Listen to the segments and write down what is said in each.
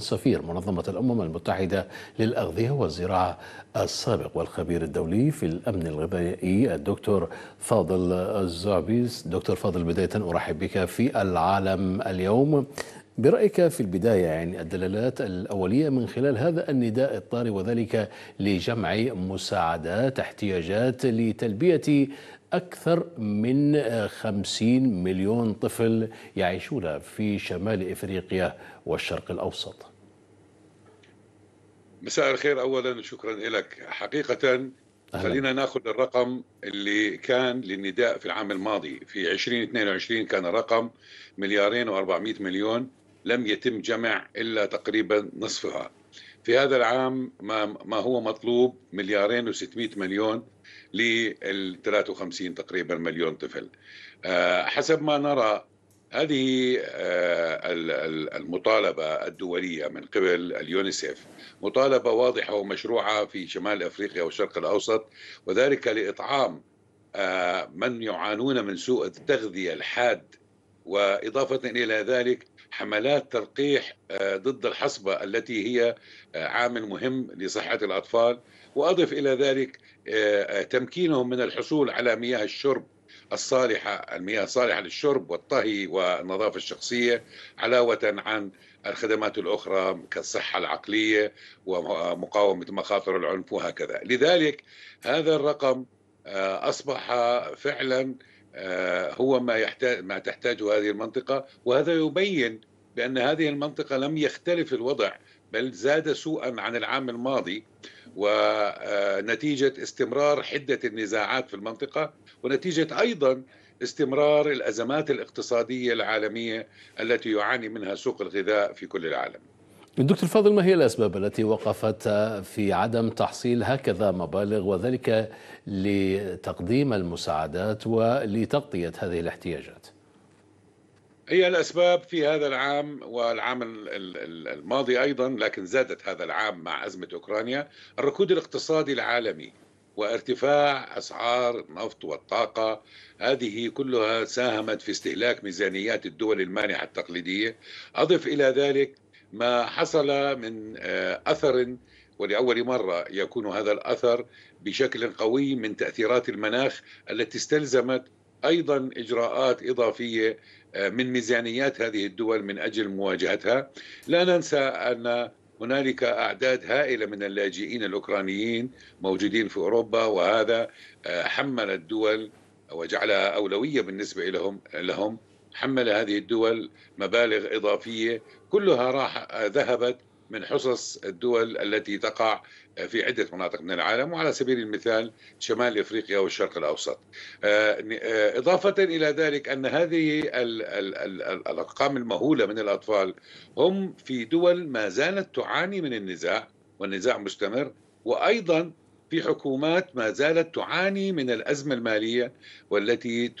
سفير منظمة الأمم المتحدة للأغذية والزراعة السابق والخبير الدولي في الأمن الغذائي الدكتور فاضل الزعبيز دكتور فاضل بداية أرحب بك في العالم اليوم برأيك في البداية يعني الدلالات الأولية من خلال هذا النداء الطارئ وذلك لجمع مساعدات احتياجات لتلبية أكثر من 50 مليون طفل يعيشون في شمال إفريقيا والشرق الأوسط مساء الخير أولا شكرا لك حقيقة خلينا ناخذ الرقم اللي كان للنداء في العام الماضي في 2022 كان الرقم مليارين و400 مليون لم يتم جمع إلا تقريبا نصفها في هذا العام ما, ما هو مطلوب مليارين و600 مليون لل 53 تقريبا مليون طفل آه، حسب ما نرى هذه آه، المطالبة الدولية من قبل اليونيسيف مطالبة واضحة ومشروعة في شمال أفريقيا والشرق الأوسط وذلك لإطعام آه، من يعانون من سوء التغذية الحاد وإضافة إلى ذلك حملات تلقيح آه، ضد الحصبة التي هي آه، عامل مهم لصحة الأطفال وأضف إلى ذلك آه، تمكينهم من الحصول على مياه الشرب الصالحة المياه الصالحة للشرب والطهي والنظافة الشخصية علاوة عن الخدمات الأخرى كالصحة العقلية ومقاومة مخاطر العنف وهكذا لذلك هذا الرقم أصبح فعلا آه، هو ما يحتاج ما تحتاجه هذه المنطقه وهذا يبين بان هذه المنطقه لم يختلف الوضع بل زاد سوءا عن العام الماضي ونتيجه استمرار حده النزاعات في المنطقه ونتيجه ايضا استمرار الازمات الاقتصاديه العالميه التي يعاني منها سوق الغذاء في كل العالم دكتور فاضل ما هي الأسباب التي وقفت في عدم تحصيل هكذا مبالغ وذلك لتقديم المساعدات ولتغطية هذه الاحتياجات هي الأسباب في هذا العام والعام الماضي أيضا لكن زادت هذا العام مع أزمة أوكرانيا الركود الاقتصادي العالمي وارتفاع اسعار النفط والطاقه هذه كلها ساهمت في استهلاك ميزانيات الدول المانحه التقليديه اضف الى ذلك ما حصل من آه، اثر ولاول مره يكون هذا الاثر بشكل قوي من تاثيرات المناخ التي استلزمت ايضا اجراءات اضافيه آه، من ميزانيات هذه الدول من اجل مواجهتها لا ننسى ان هنالك اعداد هائله من اللاجئين الاوكرانيين موجودين في اوروبا وهذا آه، حمل الدول وجعلها اولويه بالنسبه لهم لهم حمل هذه الدول مبالغ إضافية كلها راح آه، ذهبت من حصص الدول التي تقع آه، في عدة مناطق من العالم وعلى سبيل المثال شمال إفريقيا والشرق الأوسط آه، إضافة إلى ذلك أن هذه الأرقام المهولة من الأطفال هم في دول ما زالت تعاني من النزاع والنزاع مستمر وأيضا في حكومات ما زالت تعاني من الأزمة المالية والتي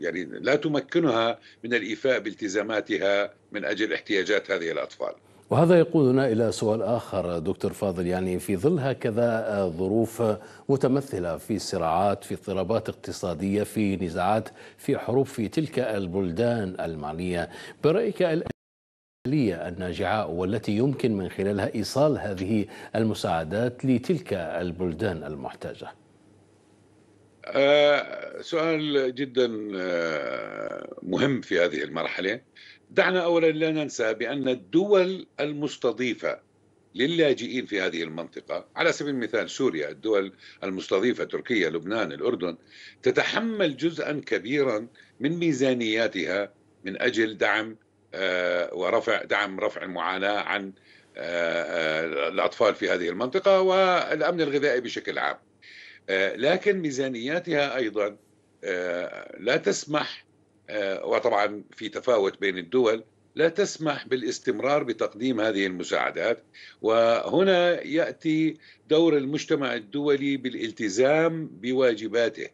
يعني لا تمكنها من الإيفاء بالتزاماتها من أجل احتياجات هذه الأطفال وهذا يقودنا إلى سؤال آخر دكتور فاضل يعني في ظل هكذا ظروف متمثلة في صراعات في اضطرابات اقتصادية في نزاعات في حروب في تلك البلدان المعنية برأيك الناجعة والتي يمكن من خلالها إيصال هذه المساعدات لتلك البلدان المحتاجة آه، سؤال جدا آه، مهم في هذه المرحلة دعنا أولا لا ننسى بأن الدول المستضيفة للاجئين في هذه المنطقة على سبيل المثال سوريا الدول المستضيفة تركيا لبنان الأردن تتحمل جزءا كبيرا من ميزانياتها من أجل دعم آه، ورفع دعم رفع المعاناه عن آه، آه، الاطفال في هذه المنطقه والامن الغذائي بشكل عام. لكن ميزانياتها ايضا لا تسمح وطبعا في تفاوت بين الدول لا تسمح بالاستمرار بتقديم هذه المساعدات وهنا ياتي دور المجتمع الدولي بالالتزام بواجباته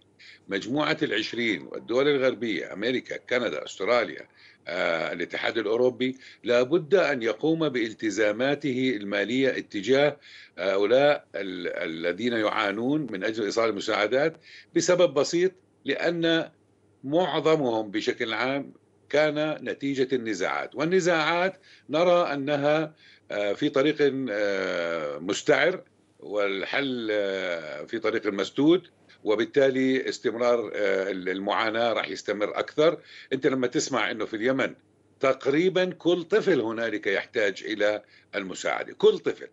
مجموعة العشرين والدول الغربية أمريكا كندا أستراليا آه، الاتحاد الأوروبي لابد أن يقوم بالتزاماته المالية اتجاه آه، هؤلاء الذين يعانون من أجل إيصال المساعدات بسبب بسيط لأن معظمهم بشكل عام كان نتيجة النزاعات والنزاعات نرى أنها آه، في طريق مستعر والحل في طريق مسدود وبالتالي استمرار آه، المعاناه راح يستمر اكثر انت لما تسمع انه في اليمن تقريبا كل طفل هنالك يحتاج الى المساعده كل طفل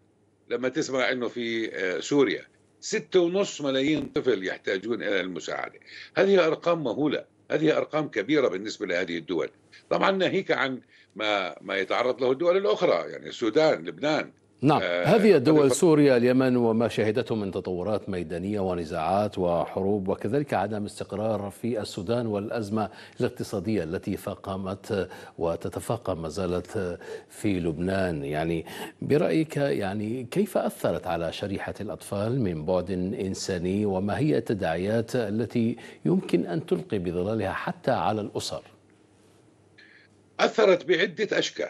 لما تسمع انه في آه، سوريا ستة ونص ملايين طفل يحتاجون إلى المساعدة هذه أرقام مهولة هذه أرقام كبيرة بالنسبة لهذه الدول طبعا ناهيك عن ما, ما يتعرض له الدول الأخرى يعني السودان لبنان نعم آه، هذه دول سوريا اليمن وما شهدته من تطورات ميدانية ونزاعات وحروب وكذلك عدم استقرار في السودان والأزمة الاقتصادية التي فاقمت وتتفاقم ما زالت في لبنان يعني برأيك يعني كيف أثرت على شريحة الأطفال من بعد إنساني وما هي التداعيات التي يمكن أن تلقي بظلالها حتى على الأسر أثرت بعدة أشكال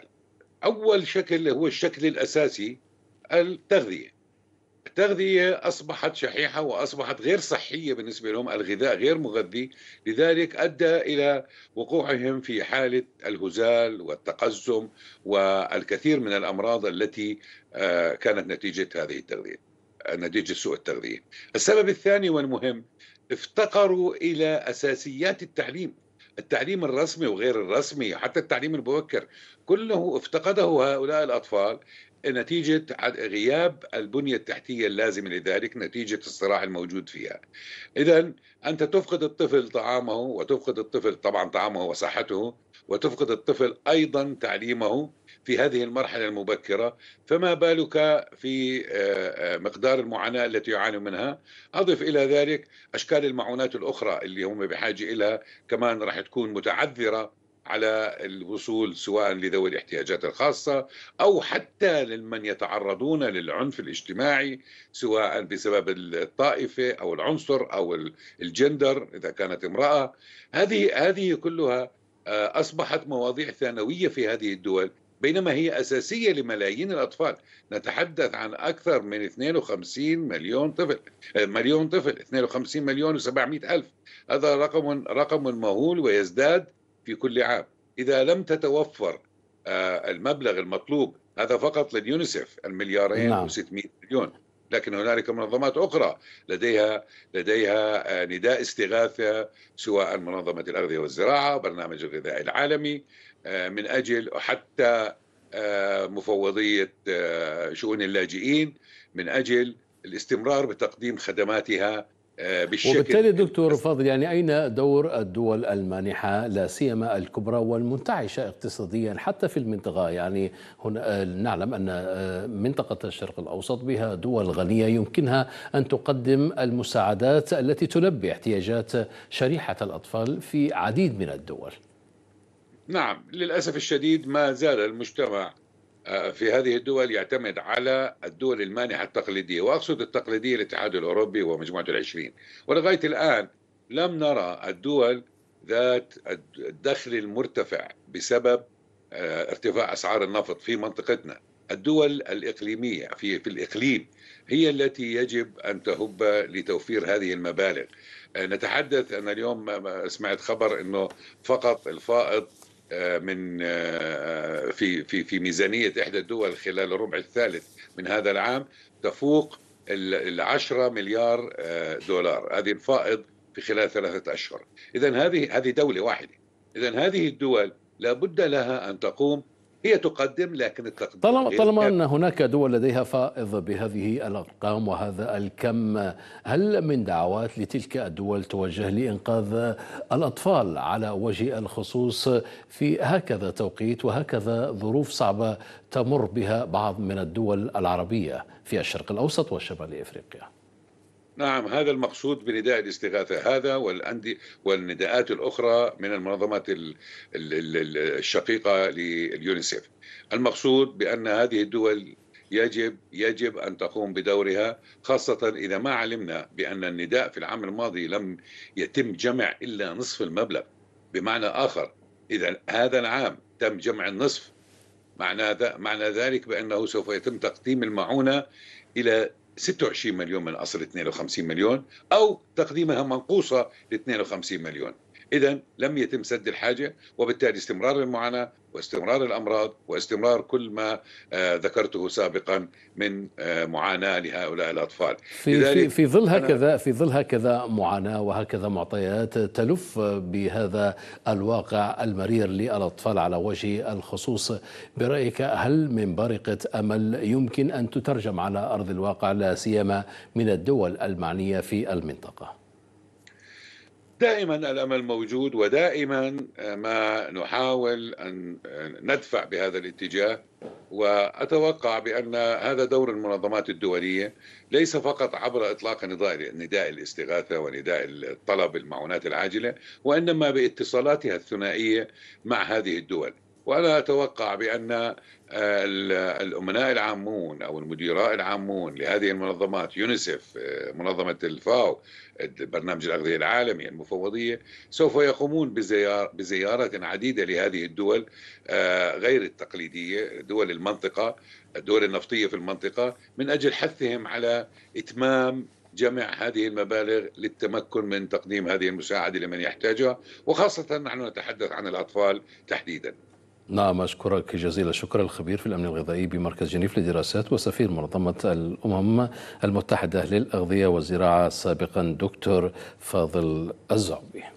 أول شكل هو الشكل الأساسي التغذية التغذية أصبحت شحيحة وأصبحت غير صحية بالنسبة لهم الغذاء غير مغذي لذلك أدى إلى وقوعهم في حالة الهزال والتقزم والكثير من الأمراض التي آه، كانت نتيجة هذه التغذية نتيجة سوء التغذية السبب الثاني والمهم افتقروا إلى أساسيات التعليم التعليم الرسمي وغير الرسمي حتى التعليم المبكر كله افتقده هؤلاء الأطفال نتيجة غياب البنية التحتية اللازمة لذلك نتيجة الصراع الموجود فيها إذا أنت تفقد الطفل طعامه وتفقد الطفل طبعا طعامه وصحته وتفقد الطفل أيضا تعليمه في هذه المرحلة المبكرة فما بالك في آه، آه، مقدار المعاناة التي يعانوا منها أضف إلى ذلك أشكال المعونات الأخرى اللي هم بحاجة إليها كمان راح تكون متعذرة على الوصول سواء لذوي الاحتياجات الخاصة أو حتى لمن يتعرضون للعنف الاجتماعي سواء بسبب الطائفة أو العنصر أو الجندر إذا كانت امرأة هذه هذه كلها آه، أصبحت مواضيع ثانوية في هذه الدول بينما هي أساسية لملايين الأطفال نتحدث عن أكثر من 52 مليون طفل آه، مليون طفل 52 مليون و700 ألف هذا رقم رقم مهول ويزداد في كل عام إذا لم تتوفر آه، المبلغ المطلوب هذا فقط لليونيسف المليارين نعم. و600 مليون لكن هنالك منظمات اخرى لديها لديها آه، نداء استغاثه سواء منظمه الاغذيه والزراعه، برنامج الغذاء العالمي، آه، من اجل وحتى آه، مفوضيه آه، شؤون اللاجئين من اجل الاستمرار بتقديم خدماتها بالشكل وبالتالي دكتور فاضل يعني اين دور الدول المانحه لا سيما الكبرى والمنتعشه اقتصاديا حتى في المنطقه يعني هنا نعلم ان منطقه الشرق الاوسط بها دول غنيه يمكنها ان تقدم المساعدات التي تلبي احتياجات شريحه الاطفال في عديد من الدول. نعم للأسف الشديد ما زال المجتمع آه، في هذه الدول يعتمد على الدول المانحة التقليدية وأقصد التقليدية الاتحاد الأوروبي ومجموعة العشرين ولغاية الآن لم نرى الدول ذات الدخل المرتفع بسبب آه، ارتفاع أسعار النفط في منطقتنا الدول الإقليمية في, في الإقليم هي التي يجب أن تهب لتوفير هذه المبالغ آه، نتحدث أن اليوم سمعت خبر أنه فقط الفائض آه، من آه، في في في ميزانيه احدى الدول خلال الربع الثالث من هذا العام تفوق ال 10 مليار آه، دولار هذه الفائض في خلال ثلاثه اشهر اذا هذه هذه دوله واحده اذا هذه الدول لابد لها ان تقوم هي تقدم لكن التقدم طالما طالما ان هناك دول لديها فائض بهذه الارقام وهذا الكم هل من دعوات لتلك الدول توجه لانقاذ الاطفال على وجه الخصوص في هكذا توقيت وهكذا ظروف صعبه تمر بها بعض من الدول العربيه في الشرق الاوسط وشمال افريقيا؟ نعم هذا المقصود بنداء الاستغاثة هذا والأندي والنداءات الأخرى من المنظمات الشقيقة لليونيسيف المقصود بأن هذه الدول يجب يجب ان تقوم بدورها خاصه اذا ما علمنا بان النداء في العام الماضي لم يتم جمع الا نصف المبلغ بمعنى اخر اذا هذا العام تم جمع النصف معنى معنى ذلك بانه سوف يتم تقديم المعونه الى 26 مليون من اصل 52 مليون او تقديمها منقوصه ل 52 مليون إذا لم يتم سد الحاجة وبالتالي استمرار المعاناة واستمرار الأمراض واستمرار كل ما آه، ذكرته سابقا من آه، معاناة لهؤلاء الأطفال في, في, في ظل هكذا في ظل هكذا معاناة وهكذا معطيات تلف بهذا الواقع المرير للأطفال على وجه الخصوص برأيك هل من بارقة أمل يمكن أن تترجم على أرض الواقع لا سيما من الدول المعنية في المنطقة؟ دائما الامل موجود ودائما ما نحاول ان ندفع بهذا الاتجاه واتوقع بان هذا دور المنظمات الدوليه ليس فقط عبر اطلاق نداء الاستغاثه ونداء الطلب المعونات العاجله وانما باتصالاتها الثنائيه مع هذه الدول وأنا أتوقع بأن آه، الأمناء العامون أو المديراء العامون لهذه المنظمات يونيسف آه، منظمة الفاو برنامج الأغذية العالمي المفوضية سوف يقومون بزيارة عديدة لهذه الدول آه، غير التقليدية دول المنطقة الدول النفطية في المنطقة من أجل حثهم على إتمام جمع هذه المبالغ للتمكن من تقديم هذه المساعدة لمن يحتاجها وخاصة نحن نتحدث عن الأطفال تحديداً نعم أشكرك جزيل الشكر الخبير في الأمن الغذائي بمركز جنيف للدراسات وسفير منظمة الأمم المتحدة للأغذية والزراعة سابقا دكتور فاضل الزعبي